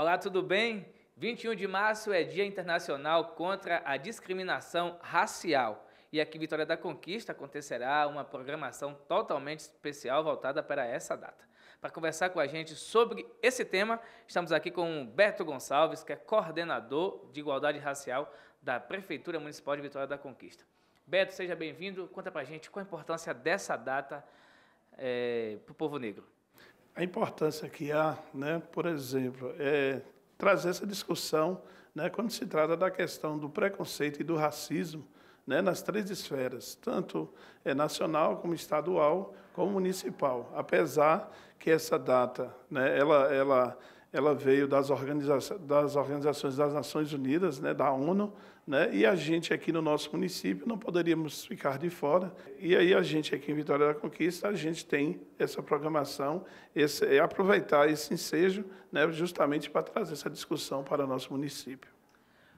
Olá, tudo bem? 21 de março é Dia Internacional contra a Discriminação Racial. E aqui, Vitória da Conquista, acontecerá uma programação totalmente especial voltada para essa data. Para conversar com a gente sobre esse tema, estamos aqui com o Beto Gonçalves, que é coordenador de Igualdade Racial da Prefeitura Municipal de Vitória da Conquista. Beto, seja bem-vindo. Conta para a gente qual a importância dessa data é, eh, para o povo negro a importância que há, né, por exemplo, é trazer essa discussão né, quando se trata da questão do preconceito e do racismo né, nas três esferas, tanto é, nacional como estadual como municipal. Apesar que essa data, né, ela, ela ela veio das, organiza das organizações das Nações Unidas, né, da ONU, né, e a gente aqui no nosso município não poderíamos ficar de fora. E aí a gente aqui em Vitória da Conquista, a gente tem essa programação, esse, é aproveitar esse ensejo né, justamente para trazer essa discussão para o nosso município.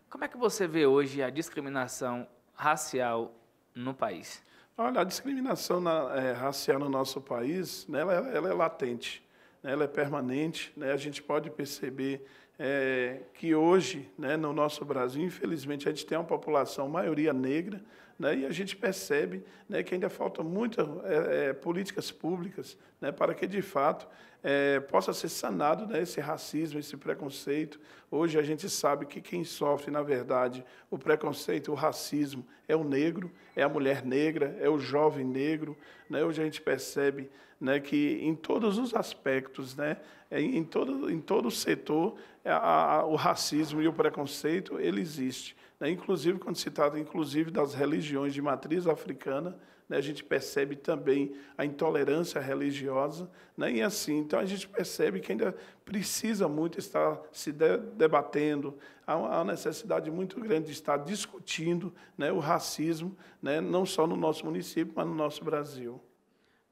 Como é que você vê hoje a discriminação racial no país? Olha, a discriminação na, é, racial no nosso país, né, ela, ela é latente ela é permanente, né? a gente pode perceber é, que hoje, né, no nosso Brasil, infelizmente, a gente tem uma população, maioria negra, né, e a gente percebe né, que ainda faltam muitas é, é, políticas públicas né, para que, de fato, é, possa ser sanado né, esse racismo, esse preconceito. Hoje a gente sabe que quem sofre, na verdade, o preconceito, o racismo, é o negro, é a mulher negra, é o jovem negro. Né? Hoje a gente percebe né, que em todos os aspectos, né, em, todo, em todo o setor, a, a, o racismo e o preconceito ele existe. Né? Inclusive, quando se trata inclusive das religiões de matriz africana, né? a gente percebe também a intolerância religiosa, né? e assim, então a gente percebe que ainda precisa muito estar se de, debatendo, há uma necessidade muito grande de estar discutindo né? o racismo, né? não só no nosso município, mas no nosso Brasil.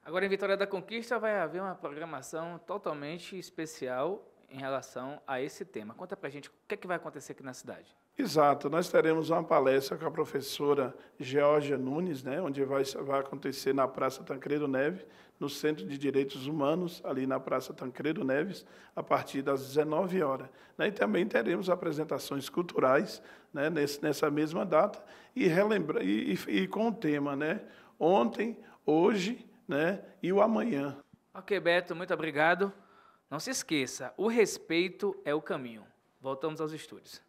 Agora, em Vitória da Conquista, vai haver uma programação totalmente especial em relação a esse tema. Conta para a gente o que, é que vai acontecer aqui na cidade. Exato, nós teremos uma palestra com a professora Georgia Nunes, né, onde vai, vai acontecer na Praça Tancredo Neves, no Centro de Direitos Humanos, ali na Praça Tancredo Neves, a partir das 19 horas. Né, e também teremos apresentações culturais né, nesse, nessa mesma data e, relembra, e, e, e com o tema né, ontem, hoje né, e o amanhã. Ok, Beto, muito obrigado. Não se esqueça, o respeito é o caminho. Voltamos aos estudos.